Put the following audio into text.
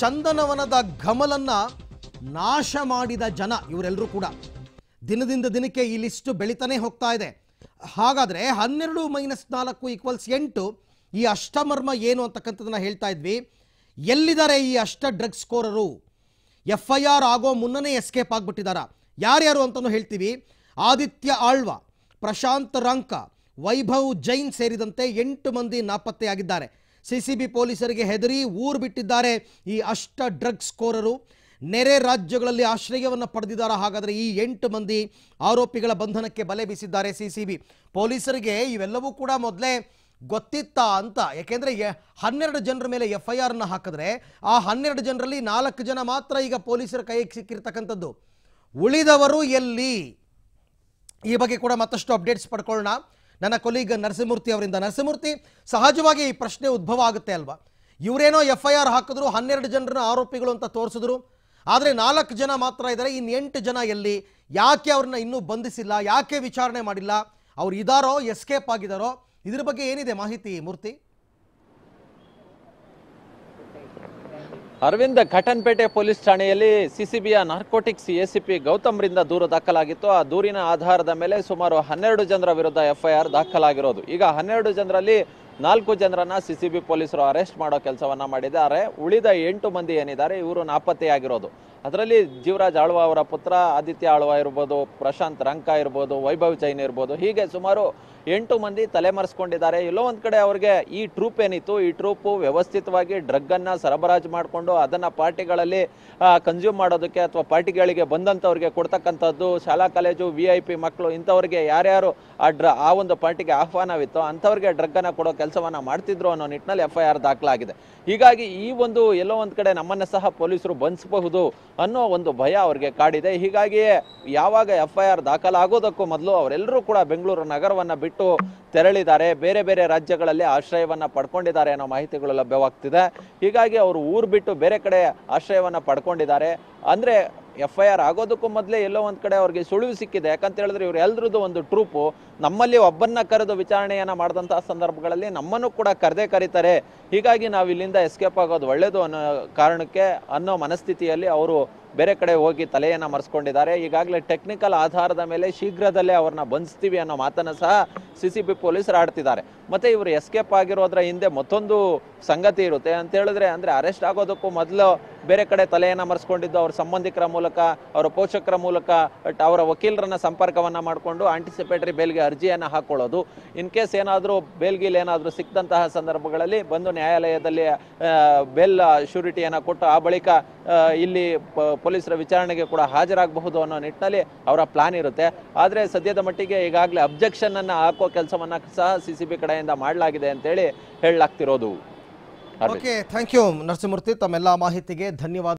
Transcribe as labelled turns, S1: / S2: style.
S1: ಚಂದನವನದ ಘಮಲನ್ನ ನಾಶ ಮಾಡಿದ ಜನ ಇವರೆಲ್ಲರೂ ಕೂಡ ದಿನದಿಂದ ದಿನಕ್ಕೆ ಈ ಲಿಸ್ಟ್ ಬೆಳೀತಾನೆ ಹೋಗ್ತಾ ಇದೆ ಹಾಗಾದ್ರೆ ಹನ್ನೆರಡು ಮೈನಸ್ ನಾಲ್ಕು ಈಕ್ವಲ್ಸ್ ಎಂಟು ಈ ಅಷ್ಟಮರ್ಮ ಏನು ಅಂತಕ್ಕಂಥದನ್ನ ಹೇಳ್ತಾ ಇದ್ವಿ ಎಲ್ಲಿದ್ದಾರೆ ಈ ಅಷ್ಟ ಡ್ರಗ್ ಸ್ಕೋರರು ಎಫ್ ಐ ಆರ್ ಆಗೋ ಮುನ್ನನೇ ಎಸ್ಕೇಪ್ ಆಗಿಬಿಟ್ಟಿದ್ದಾರ ಯಾರ್ಯಾರು ಅಂತಲೂ ಹೇಳ್ತೀವಿ ಆದಿತ್ಯ ಆಳ್ವ ಪ್ರಶಾಂತ್ ರಂಕ ವೈಭವ್ ಜೈನ್ ಸೇರಿದಂತೆ ಎಂಟು ಮಂದಿ ನಾಪತ್ತೆಯಾಗಿದ್ದಾರೆ ಸಿಸಿಬಿ ಪೊಲೀಸರಿಗೆ ಹೆದರಿ ಊರು ಬಿಟ್ಟಿದ್ದಾರೆ ಈ ಅಷ್ಟ ಡ್ರಗ್ಸ್ ಕೋರರು ನೆರೆ ರಾಜ್ಯಗಳಲ್ಲಿ ಆಶ್ರಯವನ್ನು ಪಡೆದಿದ್ದಾರೆ ಹಾಗಾದರೆ ಈ ಎಂಟು ಮಂದಿ ಆರೋಪಿಗಳ ಬಂಧನಕ್ಕೆ ಬಲೆ ಬೀಸಿದ್ದಾರೆ ಸಿಸಿಬಿ ಪೊಲೀಸರಿಗೆ ಇವೆಲ್ಲವೂ ಕೂಡ ಮೊದಲೇ ಗೊತ್ತಿತ್ತಾ ಅಂತ ಯಾಕೆಂದರೆ ಹನ್ನೆರಡು ಜನರ ಮೇಲೆ ಎಫ್ ಐ ಆರ್ನ ಹಾಕಿದ್ರೆ ಆ ಹನ್ನೆರಡು ಜನರಲ್ಲಿ ನಾಲ್ಕು ಜನ ಮಾತ್ರ ಈಗ ಪೊಲೀಸರ ಕೈಗೆ ಸಿಕ್ಕಿರ್ತಕ್ಕಂಥದ್ದು ಉಳಿದವರು ಎಲ್ಲಿ ಈ ಬಗ್ಗೆ ಕೂಡ ಮತ್ತಷ್ಟು ಅಪ್ಡೇಟ್ಸ್ ಪಡ್ಕೊಳ್ಳೋಣ ನನ್ನ ಕೊಲೀಗ್ ನರಸಿಂಹಮೂರ್ತಿ ಅವರಿಂದ ನರಸಿಂಹಮೂರ್ತಿ ಸಹಜವಾಗಿ ಈ ಪ್ರಶ್ನೆ ಉದ್ಭವ ಆಗುತ್ತೆ ಅಲ್ವಾ ಇವರೇನೋ ಎಫ್ ಐ ಆರ್ ಹಾಕಿದ್ರು ಹನ್ನೆರಡು ಜನರನ್ನ ಆರೋಪಿಗಳು ಅಂತ ತೋರಿಸಿದ್ರು ಆದರೆ ನಾಲ್ಕು ಜನ ಮಾತ್ರ ಇದ್ದಾರೆ ಇನ್ನು ಎಂಟು ಜನ ಎಲ್ಲಿ ಯಾಕೆ ಅವ್ರನ್ನ ಇನ್ನೂ ಬಂಧಿಸಿಲ್ಲ ಯಾಕೆ ವಿಚಾರಣೆ ಮಾಡಿಲ್ಲ ಅವ್ರು ಇದ್ದಾರೋ ಎಸ್ಕೇಪ್ ಆಗಿದಾರೋ ಇದ್ರ ಬಗ್ಗೆ ಏನಿದೆ ಮಾಹಿತಿ ಮೂರ್ತಿ
S2: ಅರವಿಂದ ಘಟನ್ಪೇಟೆ ಪೊಲೀಸ್ ಠಾಣೆಯಲ್ಲಿ ಸಿಸಿಬಿಯ ನಾರ್ಕೋಟಿಕ್ಸ್ ಎಸಿಪಿ ರಿಂದ ದೂರು ದಾಖಲಾಗಿತ್ತು ಆ ದೂರಿನ ಆಧಾರದ ಮೇಲೆ ಸುಮಾರು ಹನ್ನೆರಡು ಜನರ ವಿರುದ್ಧ ಎಫ್ಐಆರ್ ದಾಖಲಾಗಿರೋದು ಈಗ ಹನ್ನೆರಡು ಜನರಲ್ಲಿ ನಾಲ್ಕು ಜನರನ್ನ ಸಿ ಸಿ ಬಿ ಪೊಲೀಸರು ಅರೆಸ್ಟ್ ಮಾಡೋ ಕೆಲಸವನ್ನ ಮಾಡಿದ್ದಾರೆ ಉಳಿದ ಎಂಟು ಮಂದಿ ಏನಿದ್ದಾರೆ ಇವರು ನಾಪತ್ತೆಯಾಗಿರೋದು ಅದರಲ್ಲಿ ಜೀವರಾಜ್ ಆಳ್ವ ಅವರ ಪುತ್ರ ಆದಿತ್ಯ ಆಳ್ವ ಇರ್ಬೋದು ಪ್ರಶಾಂತ್ ರಂಕ ಇರ್ಬೋದು ವೈಭವ್ ಜೈನ್ ಇರ್ಬೋದು ಹೀಗೆ ಸುಮಾರು ಎಂಟು ಮಂದಿ ತಲೆಮರೆಸ್ಕೊಂಡಿದ್ದಾರೆ ಎಲ್ಲೋ ಒಂದು ಕಡೆ ಅವ್ರಿಗೆ ಈ ಟ್ರೂಪ್ ಏನಿತ್ತು ಈ ಟ್ರೂಪು ವ್ಯವಸ್ಥಿತವಾಗಿ ಡ್ರಗ್ಗನ್ನು ಸರಬರಾಜು ಮಾಡಿಕೊಂಡು ಅದನ್ನು ಪಾರ್ಟಿಗಳಲ್ಲಿ ಕನ್ಸ್ಯೂಮ್ ಮಾಡೋದಕ್ಕೆ ಅಥವಾ ಪಾರ್ಟಿಗಳಿಗೆ ಬಂದಂಥವ್ರಿಗೆ ಕೊಡ್ತಕ್ಕಂಥದ್ದು ಶಾಲಾ ಕಾಲೇಜು ವಿ ಐ ಪಿ ಮಕ್ಕಳು ಇಂಥವ್ರಿಗೆ ಯಾರ್ಯಾರು ಆ ಡ್ರ ಆ ಒಂದು ಪಾರ್ಟಿಗೆ ಆಹ್ವಾನವಿತ್ತು ಅಂಥವ್ರಿಗೆ ಡ್ರಗ್ಗನ್ನು ಕೊಡೋ ಕೆಲಸ ಕೆಲಸವನ್ನು ಮಾಡ್ತಿದ್ರು ಅನ್ನೋ ನಿಟ್ಟಿನಲ್ಲಿ ಎಫ್ ಐ ಆರ್ ದಾಖಲಾಗಿದೆ ಹೀಗಾಗಿ ಈ ಒಂದು ಎಲ್ಲೋ ಒಂದು ಕಡೆ ನಮ್ಮನ್ನು ಸಹ ಪೊಲೀಸರು ಬಂಧಿಸಬಹುದು ಅನ್ನೋ ಒಂದು ಭಯ ಅವರಿಗೆ ಕಾಡಿದೆ ಹೀಗಾಗಿಯೇ ಯಾವಾಗ ಎಫ್ ಐ ಆರ್ ದಾಖಲಾಗೋದಕ್ಕೂ ಮೊದಲು ಅವರೆಲ್ಲರೂ ಕೂಡ ಬೆಂಗಳೂರು ನಗರವನ್ನು ಬಿಟ್ಟು ತೆರಳಿದ್ದಾರೆ ಬೇರೆ ಬೇರೆ ರಾಜ್ಯಗಳಲ್ಲಿ ಆಶ್ರಯವನ್ನು ಪಡ್ಕೊಂಡಿದ್ದಾರೆ ಅನ್ನೋ ಮಾಹಿತಿಗಳು ಲಭ್ಯವಾಗ್ತಿದೆ ಹೀಗಾಗಿ ಅವರು ಊರು ಬಿಟ್ಟು ಬೇರೆ ಕಡೆ ಆಶ್ರಯವನ್ನು ಪಡ್ಕೊಂಡಿದ್ದಾರೆ ಅಂದರೆ ಎಫ್ ಐ ಆರ್ ಆಗೋದಕ್ಕೂ ಮೊದಲೇ ಎಲ್ಲೋ ಒಂದು ಕಡೆ ಅವ್ರಿಗೆ ಸುಳಿವು ಸಿಕ್ಕಿದೆ ಯಾಕಂತ ಹೇಳಿದ್ರೆ ಇವ್ರು ಎಲ್ಲರದ್ದು ಒಂದು ಟ್ರೂಪು ನಮ್ಮಲ್ಲಿ ಒಬ್ಬನ್ನ ಕರೆದು ವಿಚಾರಣೆಯನ್ನು ಮಾಡಿದಂತಹ ಸಂದರ್ಭಗಳಲ್ಲಿ ನಮ್ಮನ್ನು ಕೂಡ ಕರೆದೇ ಕರೀತಾರೆ ಹೀಗಾಗಿ ನಾವು ಇಲ್ಲಿಂದ ಎಸ್ಕೇಪ್ ಆಗೋದು ಒಳ್ಳೆಯದು ಅನ್ನೋ ಕಾರಣಕ್ಕೆ ಅನ್ನೋ ಮನಸ್ಥಿತಿಯಲ್ಲಿ ಅವರು ಬೇರೆ ಕಡೆ ಹೋಗಿ ತಲೆಯನ್ನು ಮರೆಸ್ಕೊಂಡಿದ್ದಾರೆ ಈಗಾಗಲೇ ಟೆಕ್ನಿಕಲ್ ಆಧಾರದ ಮೇಲೆ ಶೀಘ್ರದಲ್ಲೇ ಅವ್ರನ್ನ ಬಂಧಿಸ್ತೀವಿ ಅನ್ನೋ ಮಾತನ್ನು ಸಹ ಸಿ ಸಿ ಬಿ ಪೊಲೀಸರು ಆಡ್ತಿದ್ದಾರೆ ಮತ್ತು ಇವರು ಎಸ್ಕೇಪ್ ಆಗಿರೋದ್ರ ಹಿಂದೆ ಮತ್ತೊಂದು ಸಂಗತಿ ಇರುತ್ತೆ ಅಂತ ಹೇಳಿದ್ರೆ ಅಂದರೆ ಅರೆಸ್ಟ್ ಆಗೋದಕ್ಕೂ ಮೊದಲು ಬೇರೆ ಕಡೆ ತಲೆಯನ್ನು ಮರೆಸ್ಕೊಂಡಿದ್ದು ಅವ್ರ ಸಂಬಂಧಿಕರ ಮೂಲಕ ಅವರ ಪೋಷಕರ ಮೂಲಕ ಅವರ ವಕೀಲರನ್ನ ಸಂಪರ್ಕವನ್ನು ಮಾಡಿಕೊಂಡು ಆಂಟಿಸಿಪೇಟರಿ ಬೇಲ್ಗೆ ಅರ್ಜಿಯನ್ನು ಹಾಕ್ಕೊಳ್ಳೋದು ಇನ್ ಕೇಸ್ ಏನಾದರೂ ಬೇಲ್ಗಿಲ್ ಏನಾದರೂ ಸಿಕ್ಕಂತಹ ಸಂದರ್ಭಗಳಲ್ಲಿ ಬಂದು ನ್ಯಾಯಾಲಯದಲ್ಲಿ ಬೇಲ್ ಶ್ಯೂರಿಟಿಯನ್ನು ಕೊಟ್ಟು ಆ ಬಳಿಕ ಇಲ್ಲಿ ಪೊಲೀಸರ ವಿಚಾರಣೆಗೆ ಕೂಡ ಹಾಜರಾಗಬಹುದು ಅನ್ನೋ ನಿಟ್ಟಿನಲ್ಲಿ ಅವರ ಪ್ಲಾನ್ ಇರುತ್ತೆ ಆದರೆ ಸದ್ಯದ ಮಟ್ಟಿಗೆ ಈಗಾಗಲೇ ಅನ್ನ ಹಾಕೋ ಕೆಲಸವನ್ನ ಸಹ ಸಿ ಸಿ ಬಿ ಕಡೆಯಿಂದ ಮಾಡಲಾಗಿದೆ ಅಂತೇಳಿ ಹೇಳಲಾಗ್ತಿರೋದು ಓಕೆ
S1: ಥ್ಯಾಂಕ್ ಯು ನರಸಿಂಹಮೂರ್ತಿ ತಮ್ಮೆಲ್ಲ ಮಾಹಿತಿಗೆ ಧನ್ಯವಾದ